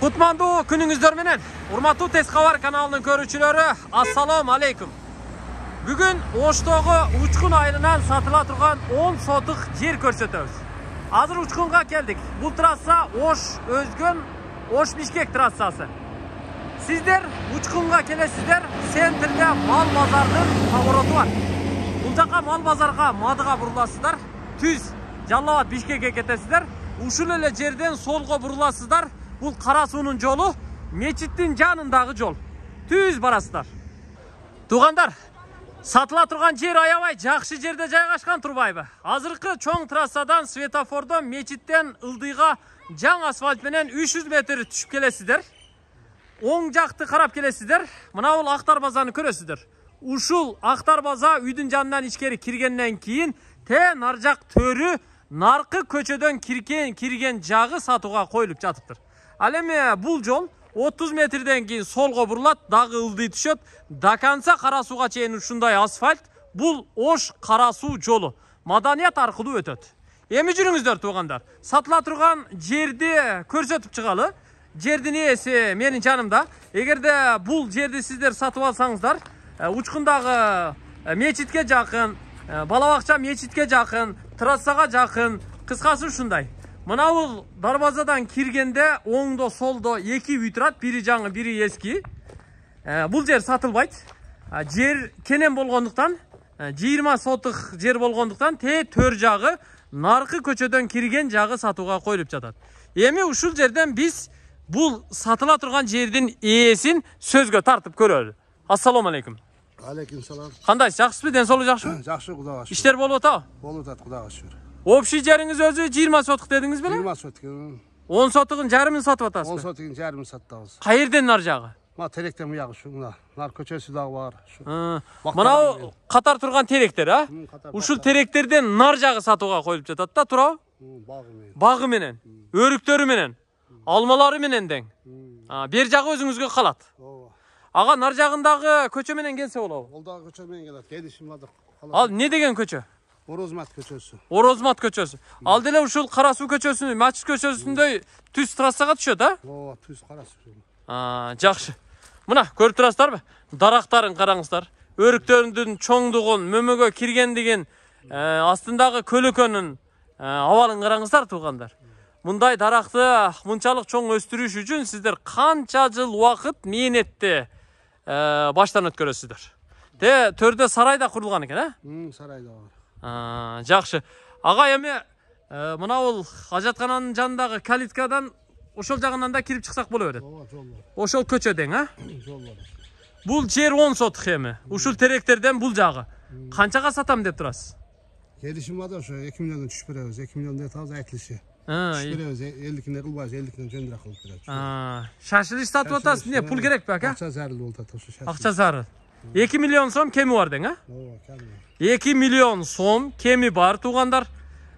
кутмандуу күнүңүздөр менен урматтуу тез кабар каналынын көрүүчүлөрү ассалому алейкум бүгүн оштогу учкун айылынан сатыла турган он сотук жер көрсөтөбүз азыр учкунга келдик бул трасса ош өзгөн ош бишкек трассасы сиздер учкунга келесиздер центрде мал базардын повороту бар бул жака мал базарга мадыга буруласыздар түз жалал абад бишкекке кетесиздер ушул эле жерден солго буруласыздар бұл қара жолу, жолы мечеттің жанындағы жол түз барасыздар туғандар сатыла тұрған жер аябай жақшы жерде жайғашқан турбайбы Азырқы чоң трассадан светофордон мечиттен ылдыйга жаң асфальт 300 метр түшіп келесиздер оң жақты қарап келесиздер мына бул ак дарбазаны көрөсүздөр ушул ак база үйдүн жанынан ичкери киргенден кийин те нарқы жак төрү наркы көчөдөн кирген жагы сатууга коюлуп жатыптыр ал эми бул жол 30 метрден кийин солго бурулат дагы ылдый түшөт до конца кара сууга чейин ушундай асфальт бул ош кара суу жолу маданият аркылуу өтөт эми жүрүңүздөр туугандар сатыла турган жерди көрсөтүп чыгалы жердин ээси менин жанымда эгерде бул жерди сиздер сатып алсаңыздар э, учкундагы э, мечитке жакын э, бала бакча мечитке жакын трассага жакын кыскасы ушундай Мына ол дарбазадан киргенде оңдо солдо эки үй турат бири жаңы бири эски ә, бул жер сатылбайт ә, жер кенен болгондуктан ә, жыйырма сотых жер болгондуктан тээ төр жагы наркы көчөдөн кирген жагы сатууга коюлуп жатат эми ушул жерден биз бул сатыла турган жердин ээсин сөзгө тартып көрөлү ассалому алейкум алейкум салам кандайсыз жакшысызбы ден соолук жакшыбы жакшы кудайга шүгүр иштер болуп атабы болуп атат кудага шүгүр общий жарыңыз өзі жиырма сотық дедіңіз бе жиырма сотық он сотығын жарымын сатып атасыз он сотығын жарымын сатып қай жерден ар жағы мына теректен мына жағы шу мына нар көшесі дағы бар мынау қатар тұрған теректер а ушул теректерден нар жағы сатуға коюлуп жатат да туурабы багы менен өрүктөрү менен алмалары менен тең бер жагы өзүңүзгө калат ооба ага нар жағындағы көчө менен келсе болобу ол дагы көчө менен келет кенишим ал не деген көчө Орозмат көчөсү. Орозмат көчөсү. Ал деле ушул Кара Суу көчөсүнүн, Мачис көчөсүндөй түз трассага түшөт, а? Ооба, түз Кара Суу. А, жакшы. Мына көрүп турасыздарбы? Дарактарын караңыздар. Өрүктөрүнүн чоңдугун, мөмөгө киргендигин деген астындагы көлөкөнүн абалын караңыздар туугандар. Мындай даракты мынчалык чоң өстүрүш үчүн сиздер канча жыл убакыт мээнетти баштан өткөрөсүздөр. Те төрдө сарай да курулган экен, а? Сарай да бар жақсы аға еме ә, э, мынау ажатхананың жанындағы калиткадан ошол жағынан да кирип чыксак боло берет ооба ошол көчөдөң а бул жер он сотых эми ушул теректерден бул жагы канчага сатам деп турасыз келишим бар да ошо эки миллиондон түшүп беребиз эки миллион деп атабыз айтылышы түшүп беребиз элдикине кылбайбыз элдикинен жөнүрөөк кылып беребиз шашылыш сатып атасыз эмне пул керекпи ака акча зарыл болуп атат ошо акча зарыл 2 milyon som kemi var den ha? эки миллион сом кеми бар туугандар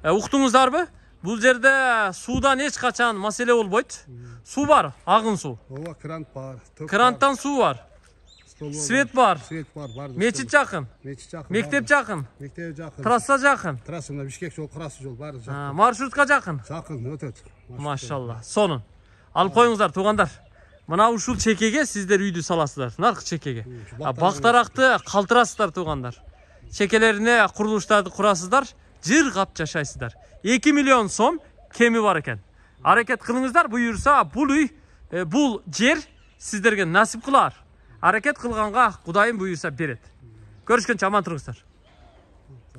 уктуңуздарбы бул жерде суудан эч качан маселе болбойт суу бар агын суу ооба крант бар кранттан суу бар свет бар свет бар бар мечит жакын мечит жакын мектеп жакын мектеп жакын трасса жакын трасса мына бишкек жол красный жол баары жакын маршрутка жакын жакын өтөт машалла сонун алып коюңуздар туугандар мына ушул чекеге сиздер үйдү саласыздар наркы чекеге бактаракты калтырасыздар туугандар чекелерине курулуштарды курасыздар жыргап жашайсыздар эки миллион сом кеми бар экен аракет кылыңыздар буюрса бул үй э, бул жер сиздерге насип кылар аракет кылганга кудайым буюрса берет көрүшкөнчө аман туруңуздар